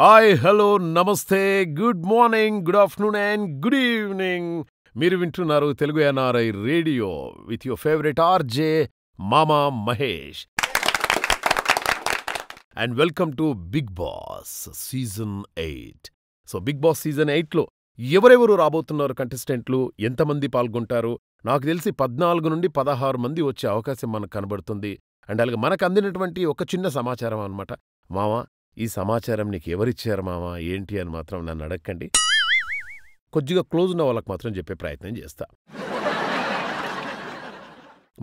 hi hello నమస్తే good morning good afternoon and good evening మీరు వింటున్నారు Telugu NRI radio with your favourite RJ మామా Mahesh and welcome to Bigg Boss season eight so Bigg Boss season ఎయిట్లో ఎవరెవరు రాబోతున్నారు కంటెస్టెంట్లు ఎంతమంది పాల్గొంటారు నాకు తెలిసి పద్నాలుగు నుండి పదహారు మంది వచ్చే అవకాశం మనకు కనబడుతుంది అండ్ అలాగే మనకు అందినటువంటి ఒక చిన్న సమాచారం అనమాట మామ ఈ సమాచారం నీకు ఎవరిచ్చారు మావా ఏంటి అని మాత్రం నన్ను అడగండి కొద్దిగా క్లోజ్ ఉన్న వాళ్ళకి మాత్రం చెప్పే ప్రయత్నం చేస్తా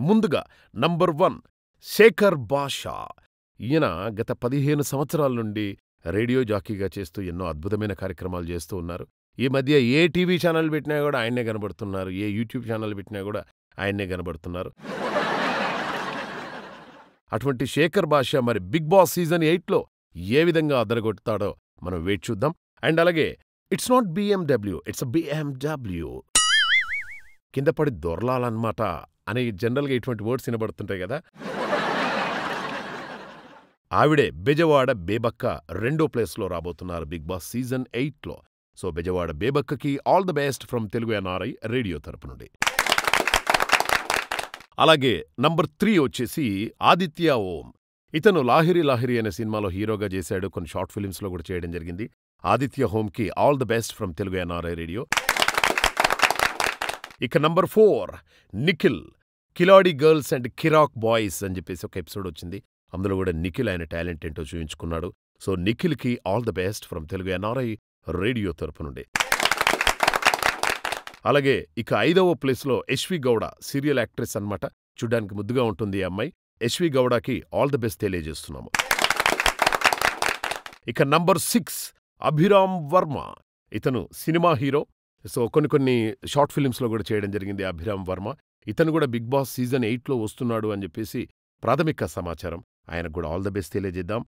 ముందుగా నంబర్ వన్ శేఖర్ బాషా ఈయన గత పదిహేను సంవత్సరాల నుండి రేడియో జాకీగా చేస్తూ ఎన్నో అద్భుతమైన కార్యక్రమాలు చేస్తూ ఉన్నారు ఈ మధ్య ఏ టీవీ ఛానల్ పెట్టినా కూడా ఆయన్నే కనబడుతున్నారు ఏ యూట్యూబ్ ఛానల్ పెట్టినా కూడా ఆయన్నే కనబడుతున్నారు అటువంటి శేఖర్ బాషా మరి బిగ్ బాస్ సీజన్ ఎయిట్లో ఏ విధంగా అదరగొడతాడో మనం వెయిట్ చూద్దాం అండ్ అలాగే it's not BMW it's BMW కింద పడి దొరలాలన్నమాట అనే జనరల్గా ఇటువంటి వర్డ్స్ వినబడుతుంటాయి కదా ఆవిడే బెజవాడ బేబక్క రెండో ప్లేస్లో రాబోతున్నారు బిగ్ బాస్ సీజన్ ఎయిట్లో సో బెజవాడ బేబక్కకి all the best from Telugu NRI radio తరపు నుండి అలాగే నంబర్ త్రీ వచ్చేసి ఆదిత్య ఓం ఇతను లాహిరి లాహిరి అనే సినిమాలో హీరోగా చేశాడు కొన్ని షార్ట్ ఫిలిమ్స్లో కూడా చేయడం జరిగింది ఆదిత్య హోమ్కి all the best from Telugu NRI radio ఇక నంబర్ ఫోర్ నిఖిల్ కిలాడి గర్ల్స్ అండ్ కిరాక్ బాయ్స్ అని చెప్పేసి ఒక ఎపిసోడ్ వచ్చింది అందులో కూడా నిఖిల్ ఆయన టాలెంట్ ఏంటో చూపించుకున్నాడు సో నిఖిల్కి all the best from Telugu NRI radio తరపు నుండి అలాగే ఇక ఐదవ ప్లేస్లో యశ్వి గౌడ సీరియల్ యాక్ట్రెస్ అనమాట చూడ్డానికి ముద్దుగా ఉంటుంది ఈ అమ్మాయి ఎస్వి గౌడకి ఆల్ ది బెస్ట్ తెలియజేస్తున్నాము ఇక నంబర్ సిక్స్ అభిరామ్ వర్మ ఇతను సినిమా హీరో సో కొన్ని కొన్ని షార్ట్ ఫిలిమ్స్లో కూడా చేయడం జరిగింది అభిరామ్ వర్మ ఇతను కూడా బిగ్ బాస్ సీజన్ ఎయిట్లో వస్తున్నాడు అని చెప్పేసి ప్రాథమిక సమాచారం ఆయనకు కూడా ఆల్ ద బెస్ట్ తెలియజేద్దాం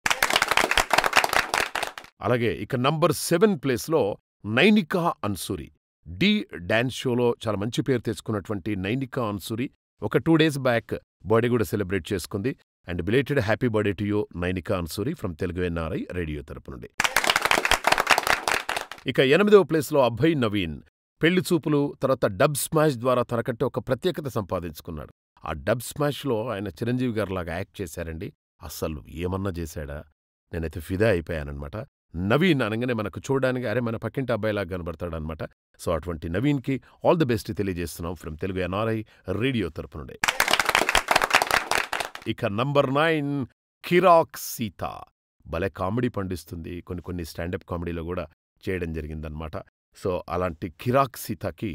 అలాగే ఇక నంబర్ సెవెన్ ప్లేస్లో నైనికా అన్సూరి డి డాన్స్ షోలో చాలా మంచి పేరు తెచ్చుకున్నటువంటి నైనికా అన్సూరి ఒక టూ డేస్ బ్యాక్ బర్త్డే కూడా సెలబ్రేట్ చేసుకుంది and belated happy birthday to you Nainika Ansuri from Telugu NRI radio తరపు నుండి ఇక ఎనిమిదవ ప్లేస్లో అభయ్ నవీన్ పెళ్లి చూపులు తర్వాత డబ్ స్మాష్ ద్వారా తనకంటే ఒక ప్రత్యేకత సంపాదించుకున్నాడు ఆ డబ్ స్మాష్లో ఆయన చిరంజీవి గారిలాగా యాక్ట్ చేశారండి అస్సలు ఏమన్నా చేశాడా నేనైతే ఫిదా అయిపోయానమాట నవీన్ అనగానే మనకు చూడడానికి అరే మన పక్కింటి అబ్బాయిలాగా కనబడతాడనమాట సో అటువంటి నవీన్కి ఆల్ ది బెస్ట్ తెలియజేస్తున్నాం ఫ్రమ్ తెలుగు ఎన్ఆర్ఐ రేడియో తరపు నుండి ఇక నంబర్ నైన్ కిరాక్ సీత భలే కామెడీ పండిస్తుంది కొన్ని కొన్ని స్టాండప్ కామెడీలో కూడా చేయడం జరిగిందనమాట సో అలాంటి కిరాక్ సీతకి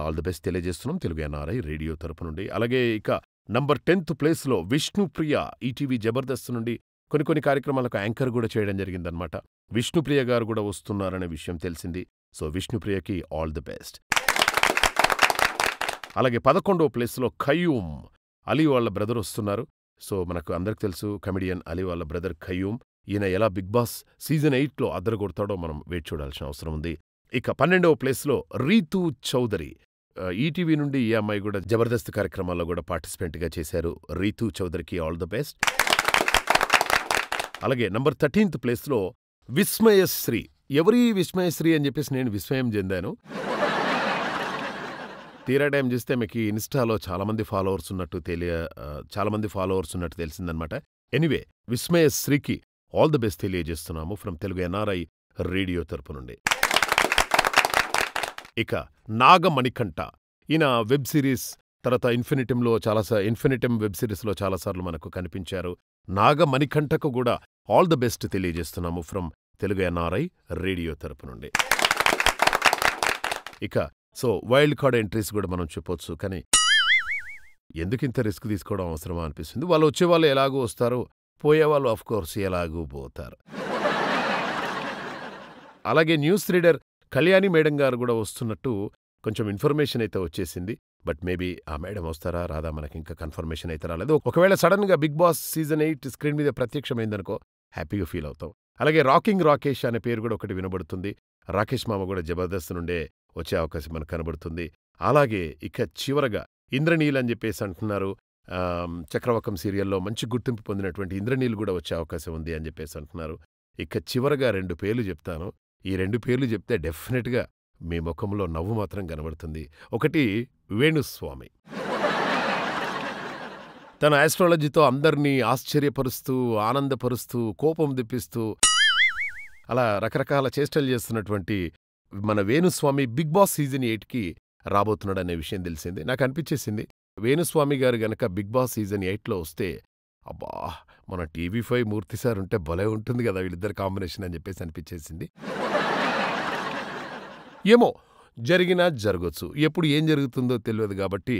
ఆల్ ది బెస్ట్ తెలియజేస్తున్నాం తెలుగు ఎన్ఆర్ఐ రేడియో తరపు నుండి అలాగే ఇక నంబర్ టెన్త్ ప్లేస్లో విష్ణుప్రియ ఈటీవీ జబర్దస్త్ నుండి కొన్ని కొన్ని కార్యక్రమాలకు యాంకర్ కూడా చేయడం జరిగిందనమాట విష్ణుప్రియ గారు కూడా వస్తున్నారనే విషయం తెలిసింది సో విష్ణుప్రియకి ఆల్ ది బెస్ట్ అలాగే పదకొండవ ప్లేస్లో ఖయూమ్ అలీ వాళ్ళ బ్రదర్ వస్తున్నారు సో మనకు అందరికి తెలుసు కమెడియన్ అలీ వాళ్ళ బ్రదర్ ఖయ్యూమ్ ఈయన ఎలా బిగ్ బాస్ సీజన్ ఎయిట్లో అద్దరగొడతాడో మనం వేట్ చూడాల్సిన అవసరం ఉంది ఇక పన్నెండవ ప్లేస్లో రీతూ చౌదరి ఈటీవీ నుండి ఈ అమ్మాయి కూడా జబర్దస్త్ కార్యక్రమాల్లో కూడా పార్టిసిపెంట్గా చేశారు రీతూ చౌదరికి ఆల్ ద బెస్ట్ అలాగే నంబర్ థర్టీన్త్ ప్లేస్లో విస్మయశ్రీ ఎవరీ విస్మయశ్రీ అని చెప్పేసి నేను విస్మయం చెందాను తీరా టైం చూస్తే మీకు ఇన్స్టాలో చాలామంది ఫాలోవర్స్ ఉన్నట్టు తెలియ చాలామంది ఫాలోవర్స్ ఉన్నట్టు తెలిసిందనమాట ఎనివే విస్మయ శ్రీకి ఆల్ ది బెస్ట్ తెలియజేస్తున్నాము ఫ్రమ్ తెలుగు ఎన్ఆర్ఐ రేడియో తరపు నుండి ఇక నాగమణికంఠ ఈయన వెబ్ సిరీస్ తర్వాత ఇన్ఫినిటిమ్లో చాలా ఇన్ఫినిటిమ్ వెబ్ సిరీస్లో చాలాసార్లు మనకు కనిపించారు నాగమణికంఠకు కూడా ఆల్ ది బెస్ట్ తెలియజేస్తున్నాము ఫ్రమ్ తెలుగు ఎన్ఆర్ఐ రేడియో తరపు నుండి ఇక సో వైల్డ్ కార్డ్ ఎంట్రీస్ కూడా మనం చెప్పొచ్చు కానీ ఎందుకు ఇంత రిస్క్ తీసుకోవడం అవసరమా అనిపిస్తుంది వాళ్ళు వచ్చేవాళ్ళు ఎలాగో వస్తారు పోయేవాళ్ళు కోర్స్ ఎలాగూ పోతారు అలాగే న్యూస్ రీడర్ కళ్యాణి మేడం గారు కూడా వస్తున్నట్టు కొంచెం ఇన్ఫర్మేషన్ అయితే వచ్చేసింది బట్ మేబీ ఆ మేడం వస్తారా రాదా మనకి ఇంకా కన్ఫర్మేషన్ అయితే రాలేదు ఒకవేళ సడన్ గా Bigg Boss season eight screen మీద ప్రత్యక్షమైందనుకో హ్యాపీగా ఫీల్ అవుతాం అలాగే రాకింగ్ రాకేష్ అనే పేరు కూడా ఒకటి వినబడుతుంది రాకేష్ మామ కూడా జబర్దస్త్ నుండే వచ్చే అవకాశం మనకు కనబడుతుంది అలాగే ఇక చివరగా ఇంద్రనీల్ అని చెప్పేసి అంటున్నారు చక్రవకం సీరియల్లో మంచి గుర్తింపు పొందినటువంటి ఇంద్రనీల్ కూడా వచ్చే అవకాశం ఉంది అని చెప్పేసి అంటున్నారు ఇక చివరగా రెండు పేర్లు చెప్తాను ఈ రెండు పేర్లు చెప్తే డెఫినెట్గా మీ ముఖంలో నవ్వు మాత్రం కనబడుతుంది ఒకటి వేణుస్వామి తన ఆస్ట్రాలజీతో అందరినీ ఆశ్చర్యపరుస్తూ ఆనందపరుస్తూ కోపం తెప్పిస్తూ అలా రకరకాల చేష్టలు చేస్తున్నటువంటి మన వేణుస్వామి బిగ్ బాస్ సీజన్ ఎయిట్కి రాబోతున్నాడనే విషయం తెలిసింది నాకు అనిపించేసింది వేణుస్వామి గారు గనక బిగ్ బాస్ సీజన్ ఎయిట్లో వస్తే అబ్బా మన టీవీ ఫైవ్ మూర్తి సార్ ఉంటే భలే ఉంటుంది కదా వీళ్ళిద్దరు కాంబినేషన్ అని చెప్పేసి అనిపించేసింది ఏమో జరిగినా జరగచ్చు ఎప్పుడు ఏం జరుగుతుందో తెలియదు కాబట్టి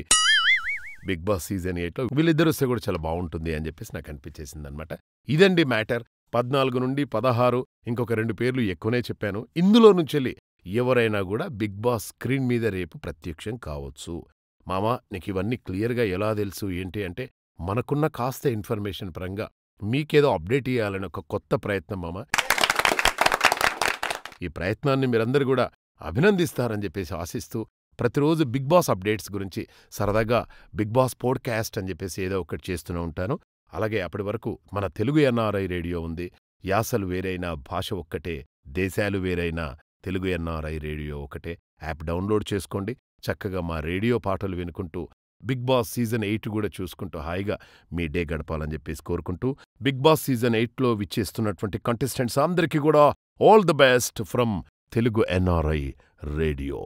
బిగ్ బాస్ సీజన్ ఎయిట్లో వీళ్ళిద్దరు వస్తే కూడా చాలా బాగుంటుంది అని చెప్పేసి నాకు అనిపించేసింది అనమాట ఇదండి మ్యాటర్ పద్నాలుగు నుండి పదహారు ఇంకొక రెండు పేర్లు ఎక్కువనే చెప్పాను ఇందులో నుంచి ఎవరైనా కూడా బిగ్ బాస్ స్క్రీన్ మీద రేపు ప్రత్యక్షం కావచ్చు మామా నీకు ఇవన్నీ క్లియర్గా ఎలా తెలుసు ఏంటి అంటే మనకున్న కాస్త ఇన్ఫర్మేషన్ పరంగా మీకేదో అప్డేట్ ఇవ్వాలని ఒక కొత్త ప్రయత్నం మామ ఈ ప్రయత్నాన్ని మీరందరూ కూడా అభినందిస్తారని చెప్పేసి ఆశిస్తూ ప్రతిరోజు బిగ్ బాస్ అప్డేట్స్ గురించి సరదాగా బిగ్ బాస్ పోడ్కాస్ట్ అని చెప్పేసి ఏదో ఒకటి చేస్తూనే ఉంటాను అలాగే అప్పటి వరకు మన తెలుగు ఎన్ఆర్ఐ రేడియో ఉంది యాసలు వేరైనా భాష ఒక్కటే దేశాలు వేరైనా తెలుగు ఎన్ఆర్ఐ రేడియో ఒకటే యాప్ డౌన్లోడ్ చేసుకోండి చక్కగా మా రేడియో పాటలు వినుకుంటూ బిగ్ బాస్ సీజన్ ఎయిట్ కూడా చూసుకుంటూ హాయిగా మీ డే గడపాలని చెప్పేసి కోరుకుంటూ బిగ్ బాస్ సీజన్ ఎయిట్లో విచ్చేస్తున్నటువంటి కంటెస్టెంట్స్ అందరికీ కూడా all the best from Telugu NRI radio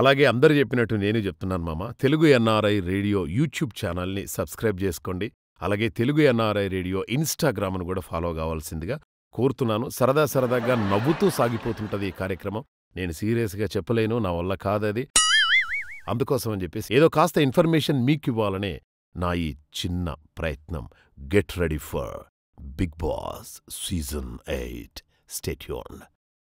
అలాగే అందరు చెప్పినట్టు నేను చెప్తున్నాను మామ తెలుగు ఎన్ఆర్ఐ రేడియో యూట్యూబ్ ఛానల్ని సబ్స్క్రైబ్ చేసుకోండి అలాగే తెలుగు ఎన్ఆర్ఐ రేడియో ఇన్స్టాగ్రామ్ను కూడా ఫాలో కావాల్సిందిగా కోరుతున్నాను సరదా సరదాగా నవ్వుతూ సాగిపోతుంటది ఈ కార్యక్రమం నేను సీరియస్గా చెప్పలేను నా వల్ల కాదది అందుకోసం అని చెప్పేసి ఏదో కాస్త ఇన్ఫర్మేషన్ మీకు ఇవ్వాలనే నా ఈ చిన్న ప్రయత్నం get ready for Bigg Boss season eight stay tune